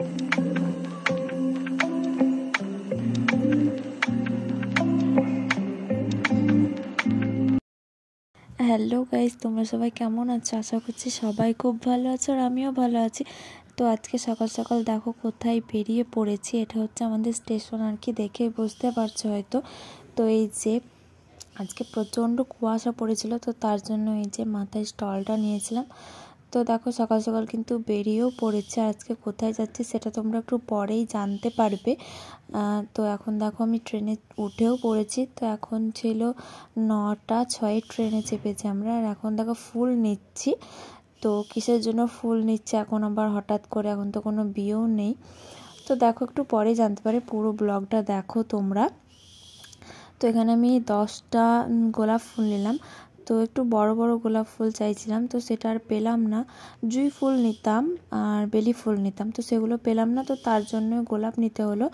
hello guys তোমরা সবাই কেমন আছো আশা করছি সবাই খুব ভালো আছো আর আমিও ভালো আছি তো আজকে সকাল সকাল দেখো কোথায় বেরিয়ে পড়েছি এটা হচ্ছে আমাদের স্টেশন আর কি দেখে বুঝতে পারছো হয়তো তো এই যে আজকে প্রচণ্ড কুয়াশা পড়েছিল তো তার জন্য এই যে মাথায় স্টলটা নিয়েছিলাম তো দেখো সকাল সকাল কিন্তু বেরিয়েও পড়েছে আজকে কোথায় যাচ্ছি সেটা তোমরা একটু পরেই জানতে পারবে তো এখন দেখো আমি ট্রেনে উঠেও পড়েছি তো এখন ছিল নটা ছয়ে ট্রেনে চেপেছি আমরা আর এখন দেখো ফুল নিচ্ছি তো কিসের জন্য ফুল নিচ্ছে এখন আবার হঠাৎ করে এখন তো কোনো বিয়েও নেই তো দেখো একটু পরে জানতে পারে পুরো ব্লগটা দেখো তোমরা তো এখানে আমি দশটা গোলাপ ফুল নিলাম তো একটু বড় বড় গোলাপ ফুল চাইছিলাম তো সেটা আর পেলাম না জুঁই ফুল নিতাম আর বেলি ফুল নিতাম তো সেগুলো পেলাম না তো তার জন্য গোলাপ নিতে হলো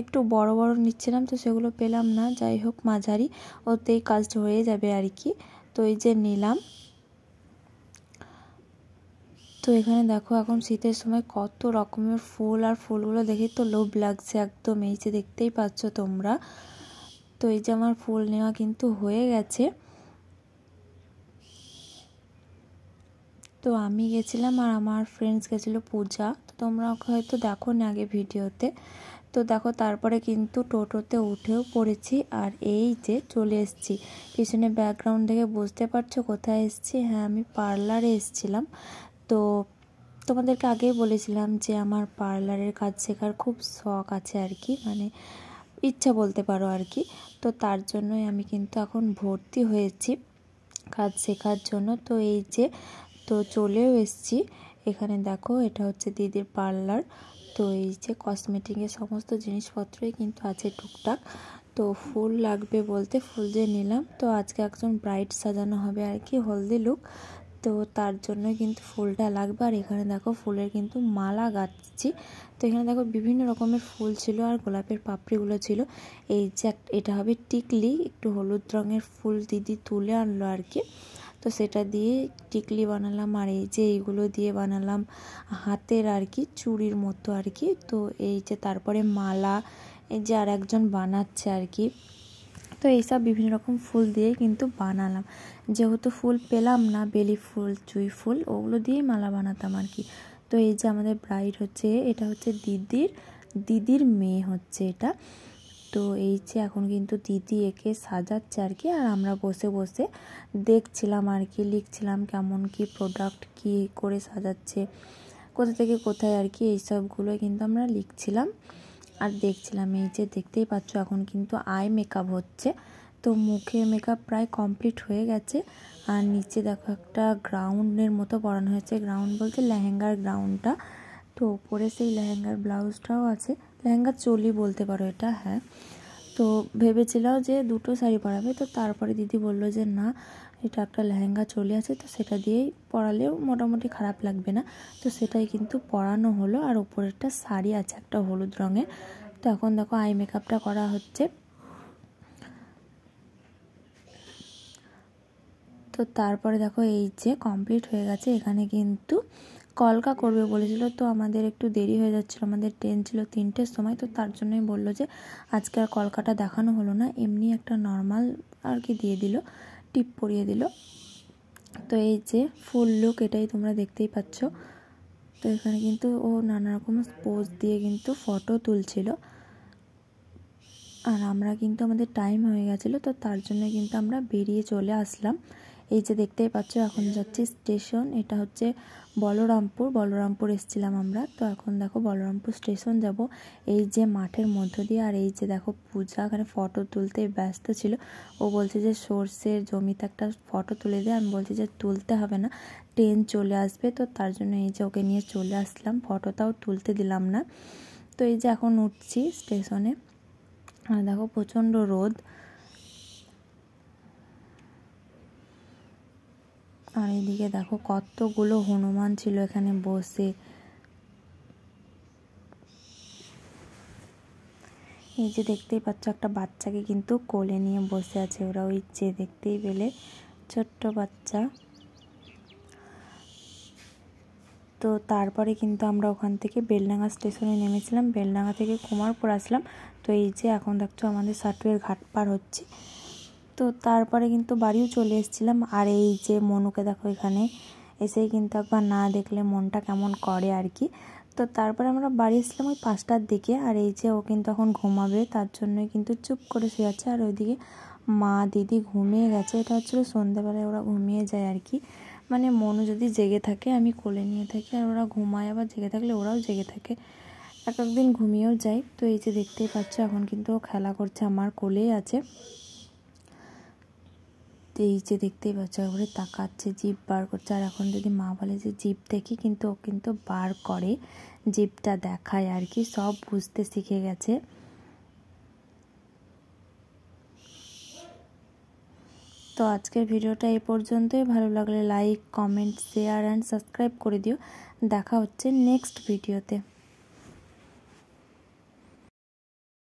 একটু বড় বড় নিচ্ছিলাম তো সেগুলো পেলাম না যাই হোক মাঝারি ওতেই কাজটা হয়ে যাবে আর কি তো এই যে নিলাম তো এখানে দেখো এখন শীতের সময় কত রকমের ফুল আর ফুলগুলো দেখে তো লোভ লাগছে একদম এই যে দেখতেই পাচ্ছ তোমরা তো এই যে আমার ফুল নেওয়া কিন্তু হয়ে গেছে তো আমি গেছিলাম আর আমার ফ্রেন্ডস গেছিলো পূজা তো তোমরা হয়তো দেখো না আগে ভিডিওতে তো দেখো তারপরে কিন্তু টোটোতে উঠেও পড়েছি আর এই যে চলে এসেছি পিছনে ব্যাকগ্রাউন্ড দেখে বুঝতে পারছো কোথায় এসেছি হ্যাঁ আমি পার্লারে এসেছিলাম তো তোমাদেরকে আগেই বলেছিলাম যে আমার পার্লারের কাজ শেখার খুব শখ আছে আর কি মানে ইচ্ছা বলতে পারো আর কি তো তার জন্যই আমি কিন্তু এখন ভর্তি হয়েছি কাজ শেখার জন্য তো এই যে তো চলেও এসছি এখানে দেখো এটা হচ্ছে দিদির পার্লার তো এই যে কসমেটিকের সমস্ত জিনিসপত্রই কিন্তু আছে টুকটাক তো ফুল লাগবে বলতে ফুল যে নিলাম তো আজকে একজন ব্রাইট সাজানো হবে আর কি হলদি লুক তো তার জন্য কিন্তু ফুলটা লাগবে আর এখানে দেখো ফুলের কিন্তু মালা গাচ্ছি তো এখানে দেখো বিভিন্ন রকমের ফুল ছিল আর গোলাপের পাপড়িগুলো ছিল এই যে এটা হবে টিকলি একটু হলুদ রঙের ফুল দিদি তুলে আনলো আর কি তো সেটা দিয়ে টিকলি বানালাম আর এই যে এইগুলো দিয়ে বানালাম হাতের আর কি চুড়ির মতো আর কি তো এই যে তারপরে মালা এই যে আর একজন বানাচ্ছে আর কি তো এইসব বিভিন্ন রকম ফুল দিয়ে কিন্তু বানালাম যেহেতু ফুল পেলাম না বেলি ফুল চুই ফুল ওগুলো দিয়েই মালা বানাতাম আর কি তো এই যে আমাদের ব্রাইড হচ্ছে এটা হচ্ছে দিদির দিদির মেয়ে হচ্ছে এটা তো এই যে এখন কিন্তু দিদি একে সাজাচ্ছে আর কি আর আমরা বসে বসে দেখছিলাম আর কি লিখছিলাম কেমন কি প্রোডাক্ট কি করে সাজাচ্ছে কোথা থেকে কোথায় আর কি এইসবগুলো কিন্তু আমরা লিখছিলাম আর দেখছিলাম এই যে দেখতেই পাচ্ছ এখন কিন্তু আই মেকআপ হচ্ছে তো মুখে মেকআপ প্রায় কমপ্লিট হয়ে গেছে আর নিচে দেখো একটা গ্রাউন্ডের মতো পরানো হয়েছে গ্রাউন্ড বলতে লেহেঙ্গার গ্রাউন্ডটা তো ওপরে সেই লেহেঙ্গার ব্লাউজটাও আছে লেহেঙ্গা চলি বলতে পারো এটা হ্যাঁ তো ভেবেছিলাম যে দুটো শাড়ি পরাবে তো তারপরে দিদি বলল যে না এটা একটা লেহেঙ্গা চলি আছে তো সেটা দিয়েই পরালেও মোটামুটি খারাপ লাগবে না তো সেটাই কিন্তু পরানো হলো আর ওপরেরটা শাড়ি আছে একটা হলুদ রঙের তো এখন দেখো আই মেকআপটা করা হচ্ছে তো তারপরে দেখো এই যে কমপ্লিট হয়ে গেছে এখানে কিন্তু কলকা করবে বলেছিল তো আমাদের একটু দেরি হয়ে যাচ্ছিলো আমাদের ট্রেন ছিল তিনটের সময় তো তার জন্যই বললো যে আজকে আর কলকাটা দেখানো হলো না এমনি একটা নর্মাল আর কি দিয়ে দিল টিপ পরিয়ে দিল তো এই যে ফুল লুক এটাই তোমরা দেখতেই পাচ্ছ তো এখানে কিন্তু ও নানা রকম পোজ দিয়ে কিন্তু ফটো তুলছিল আর আমরা কিন্তু আমাদের টাইম হয়ে গেছিলো তো তার জন্য কিন্তু আমরা বেরিয়ে চলে আসলাম এই যে দেখতেই পাচ্ছ এখন যাচ্ছি স্টেশন এটা হচ্ছে বলরামপুর বলরামপুর এসেছিলাম আমরা তো এখন দেখো বলরামপুর স্টেশন যাব এই যে মাঠের মধ্য দিয়ে আর এই যে দেখো পূজা এখানে ফটো তুলতে ব্যস্ত ছিল ও বলছে যে সর্ষের জমিতে একটা ফটো তুলে দেয় আমি বলছি যে তুলতে হবে না ট্রেন চলে আসবে তো তার জন্য এই যে ওকে নিয়ে চলে আসলাম ফটোটাও তুলতে দিলাম না তো এই যে এখন উঠছি স্টেশনে আর দেখো প্রচণ্ড রোদ আর এদিকে দেখো কতগুলো হনুমান ছিল এখানে বসে এই যে দেখতেই পাচ্ছ একটা বাচ্চাকে কিন্তু কোলে নিয়ে বসে আছে ওরা ওই যে দেখতেই পেলে ছোট্ট বাচ্চা তো তারপরে কিন্তু আমরা ওখান থেকে বেলডাঙ্গা স্টেশনে নেমেছিলাম বেলডাঙ্গা থেকে কুমারপুর আসলাম তো এই যে এখন দেখছো আমাদের সাটুয়ের ঘাট পার হচ্ছে তো তারপরে কিন্তু বাড়িও চলে এসেছিলাম আর এই যে মনুকে দেখো এখানে এসেই কিন্তু একবার না দেখলে মনটা কেমন করে আর কি তো তারপরে আমরা বাড়ি এসলাম ওই পাঁচটার দিকে আর এই যে ও কিন্তু এখন ঘুমাবে তার জন্যই কিন্তু চুপ করে শুয়ে আছে আর ওইদিকে মা দিদি ঘুমিয়ে গেছে এটা হচ্ছিলো সন্ধ্যেবেলায় ওরা ঘুমিয়ে যায় আর কি মানে মনু যদি জেগে থাকে আমি কোলে নিয়ে থাকি আর ওরা ঘুমায় আবার জেগে থাকলে ওরাও জেগে থাকে এক একদিন ঘুমিয়েও যায় তো এই যে দেখতেই পাচ্ছ এখন কিন্তু ও খেলা করছে আমার কোলেই আছে এই যে দেখতেই বাচ্চা করে তাকাচ্ছে জিপ বার করছে আর এখন যদি মা বলে যে জিপ দেখি কিন্তু ও কিন্তু বার করে জিপটা দেখায় আর কি সব বুঝতে শিখে গেছে তো আজকের ভিডিওটা এ পর্যন্তই ভালো লাগলে like comment share and subscribe করে দিও দেখা হচ্ছে নেক্সট ভিডিওতে